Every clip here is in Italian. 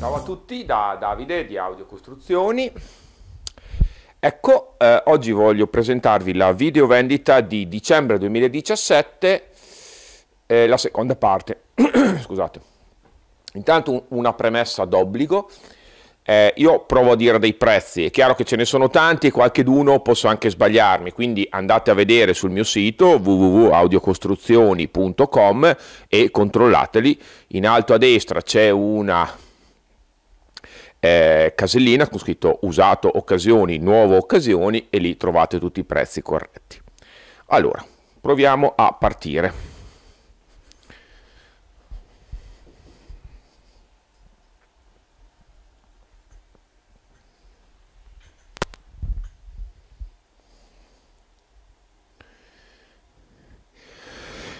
Ciao a tutti da Davide di Audio Costruzioni. Ecco, eh, oggi voglio presentarvi la video vendita di dicembre 2017, eh, la seconda parte. Scusate. Intanto una premessa d'obbligo eh, io provo a dire dei prezzi, è chiaro che ce ne sono tanti e qualche d'uno posso anche sbagliarmi, quindi andate a vedere sul mio sito www.audiocostruzioni.com e controllateli. In alto a destra c'è una eh, casellina con scritto usato occasioni, nuovo occasioni e lì trovate tutti i prezzi corretti. Allora, proviamo a partire.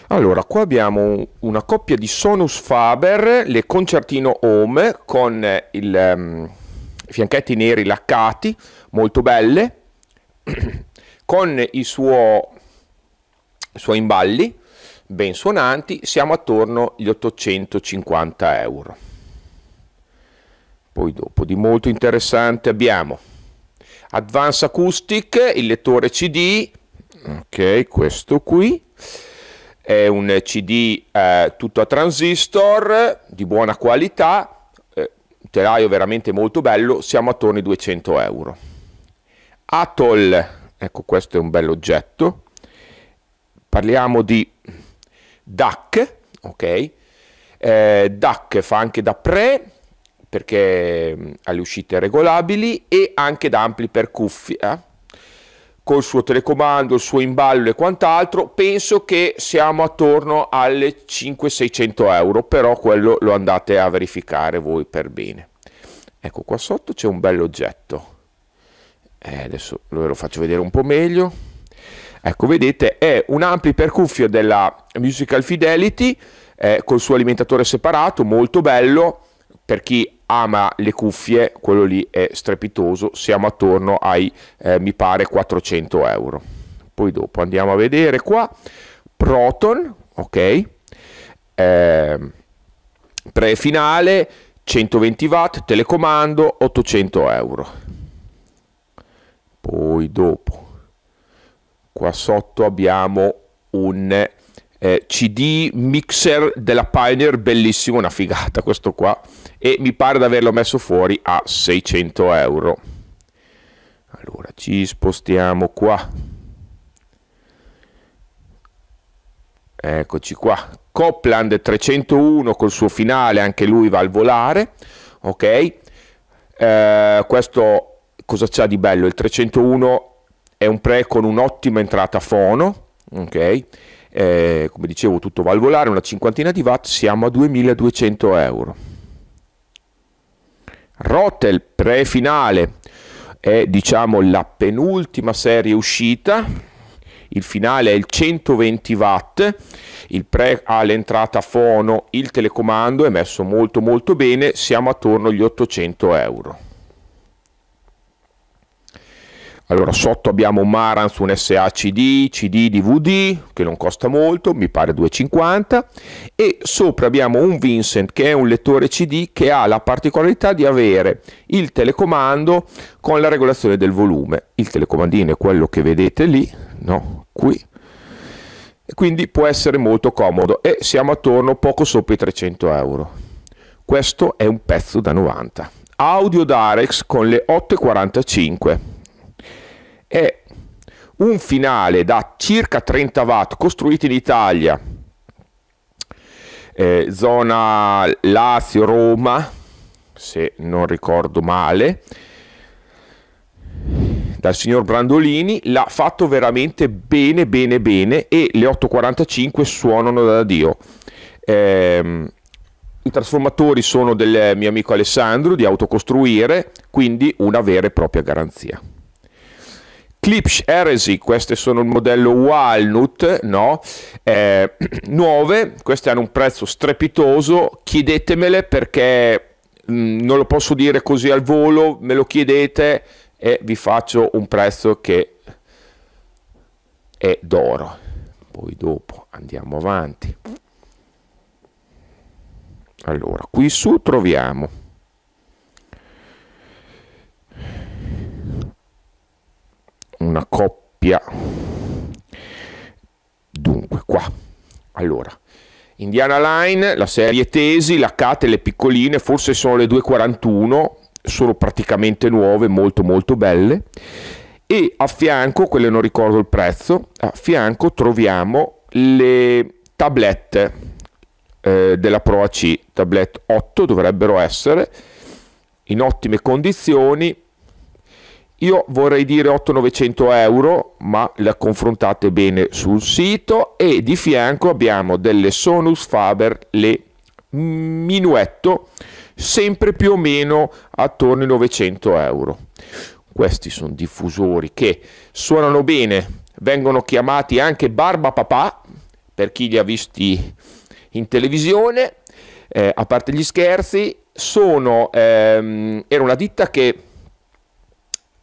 Allora, qua abbiamo una coppia di Sonus Faber, le concertino home con eh, il, um, i fianchetti neri laccati, molto belle, con i, suo, suoi imballi ben suonanti, siamo attorno agli 850 euro. Poi dopo di molto interessante abbiamo Advance Acoustic, il lettore CD, ok, questo qui è un CD eh, tutto a transistor, di buona qualità, eh, un telaio veramente molto bello, siamo attorno ai 200 euro. Atoll, ecco questo è un bel oggetto, parliamo di DAC, ok? Eh, DAC fa anche da pre, perché mm, ha le uscite regolabili, e anche da ampli per cuffia, eh? col suo telecomando, il suo imballo e quant'altro, penso che siamo attorno alle 500-600 euro, però quello lo andate a verificare voi per bene. Ecco, qua sotto c'è un bel oggetto. Eh, adesso ve lo faccio vedere un po' meglio. Ecco, vedete, è un ampli per cuffia della Musical Fidelity eh, col suo alimentatore separato, molto bello per chi ama le cuffie, quello lì è strepitoso, siamo attorno ai, eh, mi pare, 400 euro. Poi dopo andiamo a vedere qua, Proton, ok, eh, prefinale, 120 watt, telecomando, 800 euro. Poi dopo, qua sotto abbiamo un eh, CD mixer della Pioneer, bellissimo, una figata questo qua, e mi pare di averlo messo fuori a 600 euro. Allora ci spostiamo qua. Eccoci qua. Copland 301 col suo finale, anche lui va al volare. Ok. Eh, questo cosa c'ha di bello? Il 301 è un pre con un'ottima entrata fono. Ok eh, come dicevo tutto valvolare, una cinquantina di watt, siamo a 2200 euro. Rotel pre-finale è diciamo la penultima serie uscita, il finale è il 120 watt, il pre ha l'entrata fono, il telecomando è messo molto molto bene, siamo attorno agli 800 euro. Allora, sotto abbiamo un Marantz, un SACD, CD, DVD, che non costa molto, mi pare 2,50, e sopra abbiamo un Vincent, che è un lettore CD, che ha la particolarità di avere il telecomando con la regolazione del volume. Il telecomandino è quello che vedete lì, no, qui, quindi può essere molto comodo e siamo attorno poco sopra i 300 euro. Questo è un pezzo da 90. Audio Darex con le 8,45 è un finale da circa 30 watt costruito in Italia, eh, zona Lazio, Roma, se non ricordo male, dal signor Brandolini, l'ha fatto veramente bene, bene, bene e le 8.45 suonano da Dio. Eh, i trasformatori sono del mio amico Alessandro di Autocostruire, quindi una vera e propria garanzia. Clips Heresy, queste sono il modello Walnut, no? Eh, nuove, queste hanno un prezzo strepitoso, chiedetemele perché mh, mm, non lo posso dire così al volo, me lo chiedete e vi faccio un prezzo che è d'oro. Poi dopo andiamo avanti. Allora, qui su troviamo una coppia dunque qua allora Indiana Line la serie tesi la Cat e le piccoline forse sono le 241 sono praticamente nuove molto molto belle e a fianco quelle non ricordo il prezzo a fianco troviamo le tablette eh, della Pro AC tablet 8 dovrebbero essere in ottime condizioni io vorrei dire 8-900 euro, ma la confrontate bene sul sito e di fianco abbiamo delle Sonus Faber le Minuetto, sempre più o meno attorno ai 900 euro. Questi sono diffusori che suonano bene, vengono chiamati anche Barba Papà, per chi li ha visti in televisione, eh, a parte gli scherzi, sono, ehm, era una ditta che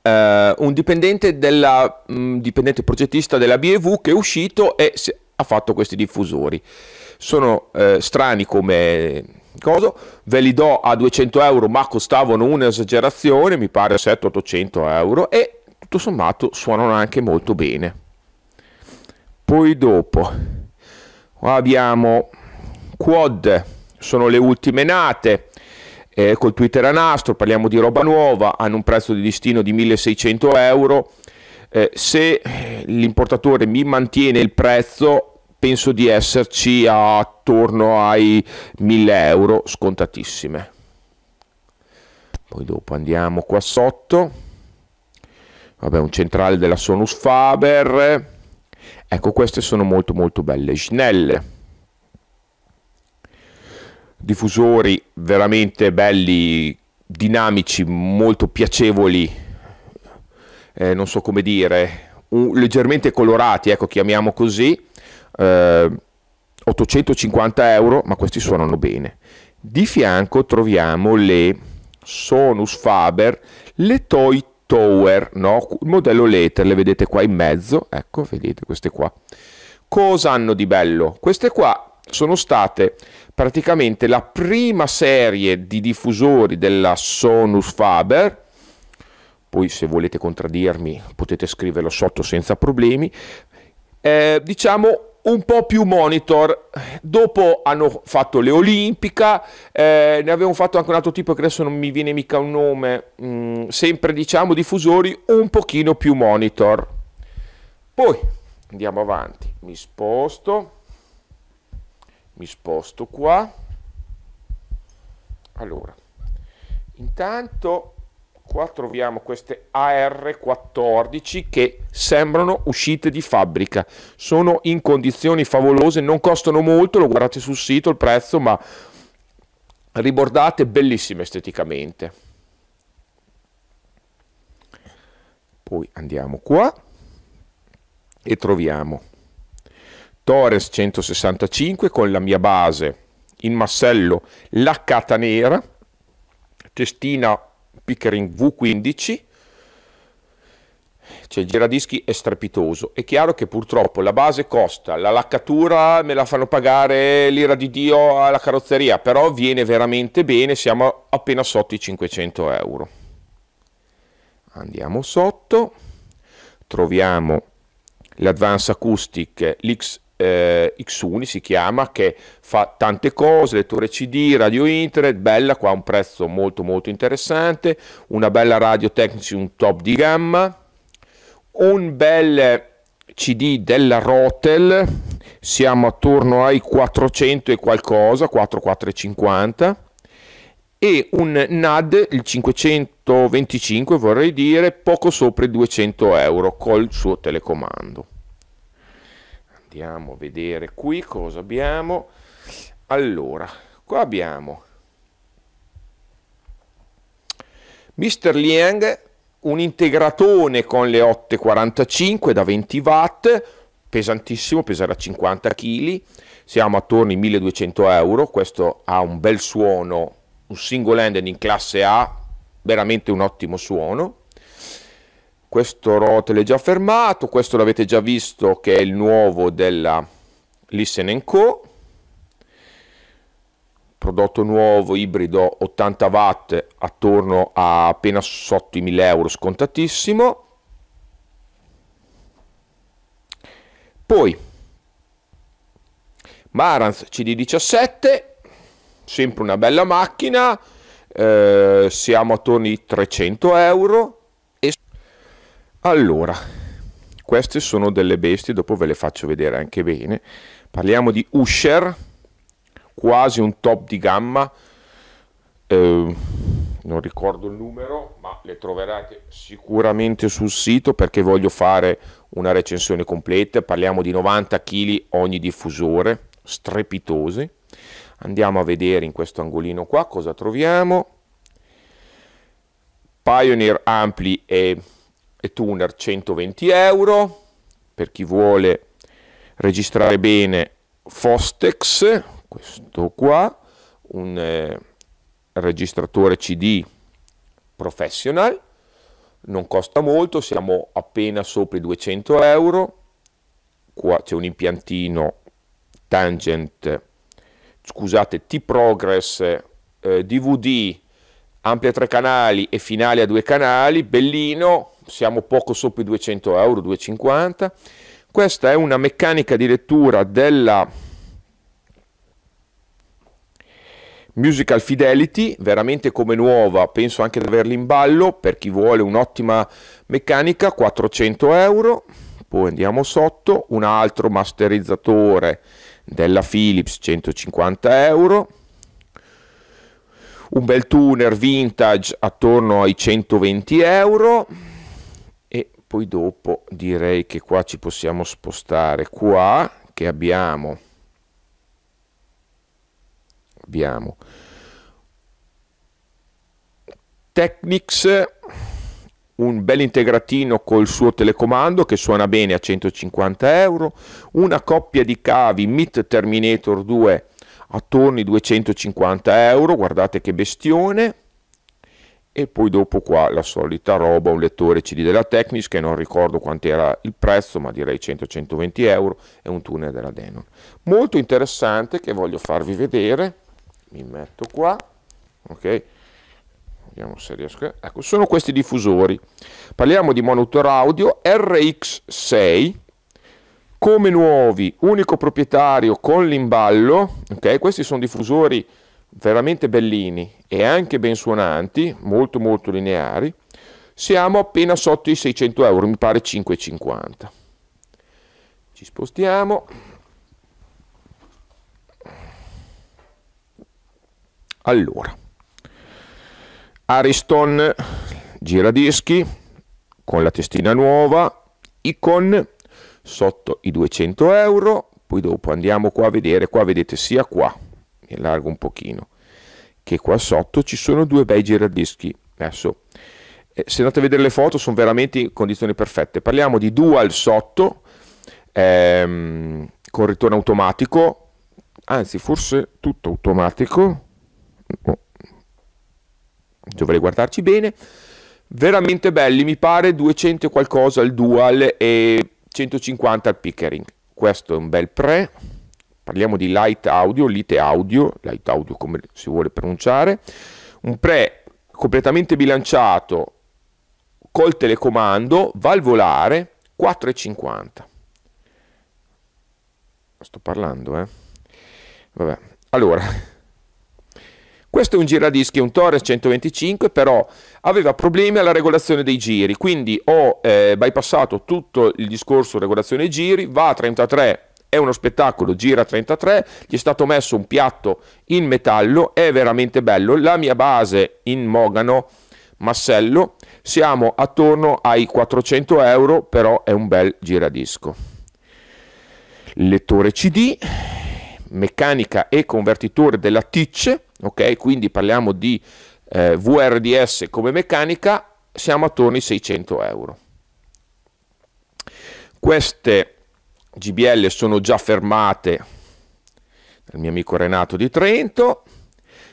eh, un dipendente, della, mh, mm, dipendente progettista della BEV che è uscito e se, ha fatto questi diffusori. Sono eh, strani come cosa, ve li do a 200 euro ma costavano un'esagerazione, mi pare 700-800 euro e tutto sommato suonano anche molto bene. Poi dopo abbiamo quad, sono le ultime nate eh, col Twitter a nastro, parliamo di roba nuova, hanno un prezzo di listino di 1600 euro. Eh, se eh, l'importatore mi mantiene il prezzo, penso di esserci attorno ai 1000 euro scontatissime. Poi dopo andiamo qua sotto. Vabbè, un centrale della Sonus Faber. Ecco, queste sono molto molto belle. snelle diffusori veramente belli, dinamici, molto piacevoli, eh, non so come dire, un, leggermente colorati, ecco chiamiamo così, eh, 850 euro, ma questi suonano bene. Di fianco troviamo le Sonus Faber, le Toy Tower, no? il modello Later, le vedete qua in mezzo, ecco, vedete queste qua. Cosa hanno di bello? Queste qua sono state praticamente la prima serie di diffusori della Sonus Faber, poi se volete contraddirmi potete scriverlo sotto senza problemi, eh, diciamo un po' più monitor. Dopo hanno fatto le Olimpica, eh, ne avevano fatto anche un altro tipo che adesso non mi viene mica un nome, mm, sempre diciamo diffusori un pochino più monitor. Poi andiamo avanti, mi sposto mi sposto qua, allora, intanto qua troviamo queste AR14 che sembrano uscite di fabbrica, sono in condizioni favolose, non costano molto, lo guardate sul sito il prezzo, ma ribordate, bellissime esteticamente. Poi andiamo qua e troviamo Torres 165 con la mia base in massello laccata nera, testina Pickering V15, c'è il giradischi è strepitoso. È chiaro che purtroppo la base costa, la laccatura me la fanno pagare l'ira di Dio alla carrozzeria, però viene veramente bene, siamo appena sotto i 500 euro. Andiamo sotto, troviamo l'Advance Acoustic, l'X eh, Xuni si chiama, che fa tante cose, lettore CD, radio internet, bella, qua a un prezzo molto molto interessante, una bella radio tecnici un top di gamma, un bel CD della Rotel, siamo attorno ai 400 e qualcosa, 4450 e un NAD, il 525 vorrei dire, poco sopra i 200 euro col suo telecomando andiamo a vedere qui cosa abbiamo. Allora, qua abbiamo Mr. Liang, un integratone con le 8,45 da 20 watt, pesantissimo, peserà 50 kg, siamo attorno ai 1200 euro, questo ha un bel suono, un single handed in classe A, veramente un ottimo suono questo Rotel è già fermato, questo l'avete già visto che è il nuovo della Listen Co prodotto nuovo ibrido 80 watt attorno a appena sotto i 1000 euro scontatissimo poi Marantz CD17 sempre una bella macchina eh, siamo attorno ai 300 euro allora, queste sono delle bestie, dopo ve le faccio vedere anche bene. Parliamo di Usher, quasi un top di gamma, eh, non ricordo il numero, ma le troverete sicuramente sul sito perché voglio fare una recensione completa. Parliamo di 90 kg ogni diffusore, strepitosi. Andiamo a vedere in questo angolino qua cosa troviamo. Pioneer ampli e e tuner 120 euro per chi vuole registrare bene Fostex questo qua un eh, registratore CD professional non costa molto siamo appena sopra i 200 euro qua c'è un impiantino tangent scusate T-Progress eh, DVD ampia tre canali e finale a due canali bellino siamo poco sopra i 200 euro, 250. Questa è una meccanica di lettura della Musical Fidelity, veramente come nuova, penso anche di averla in ballo per chi vuole un'ottima meccanica, 400 euro. Poi andiamo sotto, un altro masterizzatore della Philips, 150 euro. Un bel tuner vintage attorno ai 120 euro poi dopo direi che qua ci possiamo spostare qua che abbiamo abbiamo Technics un bel integratino col suo telecomando che suona bene a 150 euro una coppia di cavi Meet Terminator 2 attorno ai 250 euro guardate che bestione e poi dopo qua la solita roba, un lettore CD della Technics che non ricordo quanto era il prezzo, ma direi 100-120 euro e un tunnel della Denon. Molto interessante che voglio farvi vedere, mi metto qua, ok? Vediamo se riesco. Ecco, sono questi diffusori. Parliamo di monitor audio RX6 come nuovi, unico proprietario con l'imballo, ok? Questi sono diffusori veramente bellini e anche ben suonanti, molto molto lineari, siamo appena sotto i 600 euro, mi pare 5,50. Ci spostiamo. Allora, Ariston giradischi con la testina nuova, Icon sotto i 200 euro, poi dopo andiamo qua a vedere, qua vedete sia qua e largo un pochino, che qua sotto ci sono due bei giradischi. Adesso, eh, se andate a vedere le foto, sono veramente in condizioni perfette. Parliamo di dual sotto, ehm, con ritorno automatico, anzi forse tutto automatico, oh. dovrei guardarci bene, veramente belli, mi pare 200 qualcosa al dual e 150 al pickering, questo è un bel pre, parliamo di Light Audio, Lite Audio, Light Audio come si vuole pronunciare, un pre completamente bilanciato col telecomando, valvolare, 4,50. Sto parlando, eh? Vabbè. Allora, questo è un giradischi, un Torres 125, però aveva problemi alla regolazione dei giri, quindi ho eh, bypassato tutto il discorso regolazione giri, va a 33 è uno spettacolo, gira 33, gli è stato messo un piatto in metallo, è veramente bello, la mia base in Mogano, Massello, siamo attorno ai 400 euro, però è un bel giradisco. Lettore CD, meccanica e convertitore della Titch, ok? Quindi parliamo di eh, VRDS come meccanica, siamo attorno ai 600 euro. Queste GBL sono già fermate dal mio amico Renato di Trento.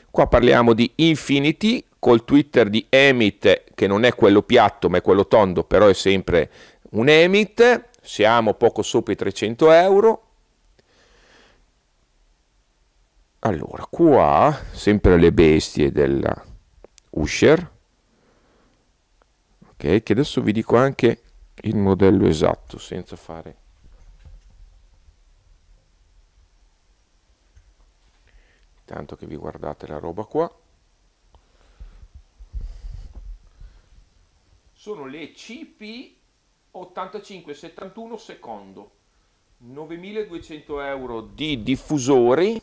Qua parliamo di Infinity col Twitter di Emit, che non è quello piatto ma è quello tondo, però è sempre un Emit. Siamo poco sopra i 300 euro. Allora, qua sempre le bestie della Usher. Ok, che adesso vi dico anche il modello esatto senza fare tanto che vi guardate la roba qua sono le CP 8571 secondo 9200 euro di diffusori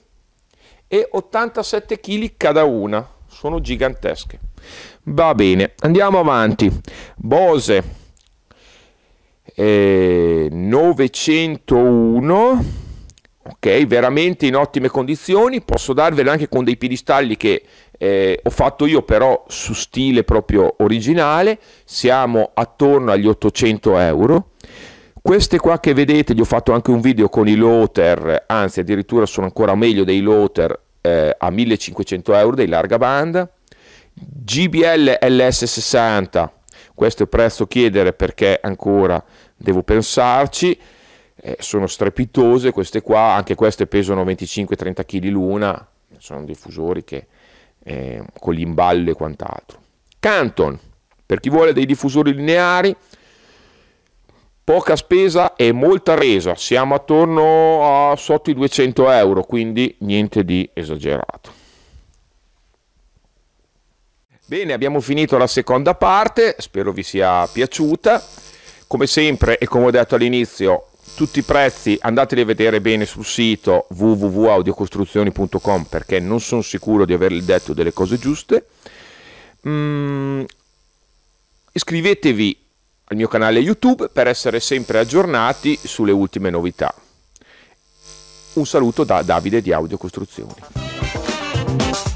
e 87 kg cada una sono gigantesche va bene andiamo avanti Bose eh, 901 ok? Veramente in ottime condizioni, posso darvele anche con dei piedistalli che eh, ho fatto io però su stile proprio originale, siamo attorno agli 800 euro. Queste qua che vedete, gli ho fatto anche un video con i loater, anzi addirittura sono ancora meglio dei loater eh, a 1500 euro dei larga banda. GBL LS60, questo è il prezzo chiedere perché ancora devo pensarci eh, sono strepitose queste qua, anche queste pesano 25-30 kg l'una, sono diffusori che, eh, con l'imballo e quant'altro. Canton, per chi vuole dei diffusori lineari, poca spesa e molta resa, siamo attorno a sotto i 200 euro, quindi niente di esagerato. Bene, abbiamo finito la seconda parte, spero vi sia piaciuta. Come sempre e come ho detto all'inizio, tutti i prezzi andateli a vedere bene sul sito www.audiocostruzioni.com perché non sono sicuro di avervi detto delle cose giuste. Mm, iscrivetevi al mio canale YouTube per essere sempre aggiornati sulle ultime novità. Un saluto da Davide di Audiocostruzioni. Costruzioni.